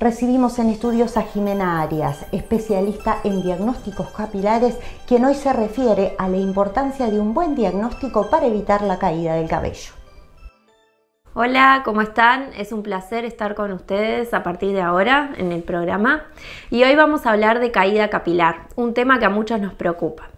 Recibimos en estudios a Jimena Arias, especialista en diagnósticos capilares, quien hoy se refiere a la importancia de un buen diagnóstico para evitar la caída del cabello. Hola, ¿cómo están? Es un placer estar con ustedes a partir de ahora en el programa y hoy vamos a hablar de caída capilar, un tema que a muchos nos preocupa.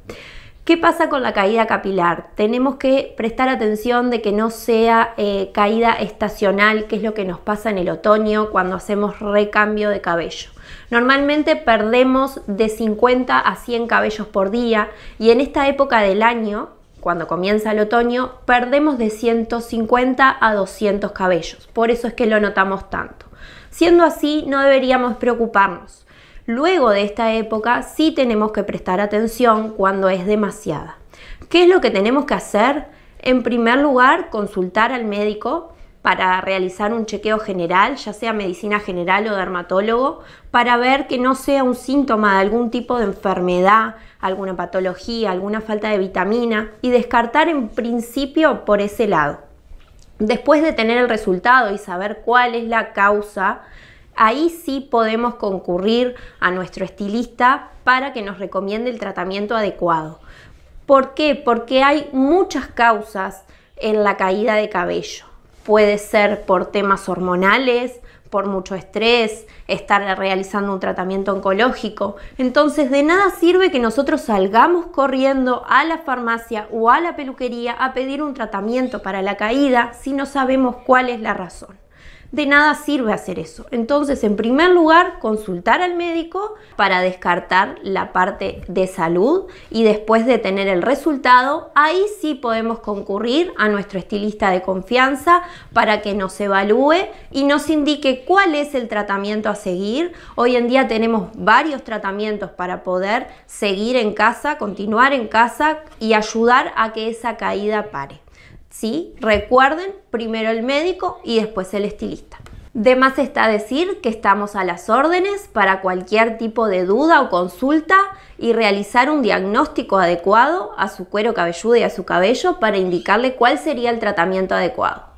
¿Qué pasa con la caída capilar? Tenemos que prestar atención de que no sea eh, caída estacional, que es lo que nos pasa en el otoño cuando hacemos recambio de cabello. Normalmente perdemos de 50 a 100 cabellos por día y en esta época del año, cuando comienza el otoño, perdemos de 150 a 200 cabellos. Por eso es que lo notamos tanto. Siendo así, no deberíamos preocuparnos. Luego de esta época sí tenemos que prestar atención cuando es demasiada. ¿Qué es lo que tenemos que hacer? En primer lugar, consultar al médico para realizar un chequeo general, ya sea medicina general o dermatólogo, para ver que no sea un síntoma de algún tipo de enfermedad, alguna patología, alguna falta de vitamina y descartar en principio por ese lado. Después de tener el resultado y saber cuál es la causa, ahí sí podemos concurrir a nuestro estilista para que nos recomiende el tratamiento adecuado. ¿Por qué? Porque hay muchas causas en la caída de cabello. Puede ser por temas hormonales, por mucho estrés, estar realizando un tratamiento oncológico. Entonces, de nada sirve que nosotros salgamos corriendo a la farmacia o a la peluquería a pedir un tratamiento para la caída si no sabemos cuál es la razón de nada sirve hacer eso. Entonces, en primer lugar, consultar al médico para descartar la parte de salud y después de tener el resultado, ahí sí podemos concurrir a nuestro estilista de confianza para que nos evalúe y nos indique cuál es el tratamiento a seguir. Hoy en día tenemos varios tratamientos para poder seguir en casa, continuar en casa y ayudar a que esa caída pare. ¿sí? Recuerden, primero el médico y después el estilista. De más está decir que estamos a las órdenes para cualquier tipo de duda o consulta y realizar un diagnóstico adecuado a su cuero cabelludo y a su cabello para indicarle cuál sería el tratamiento adecuado.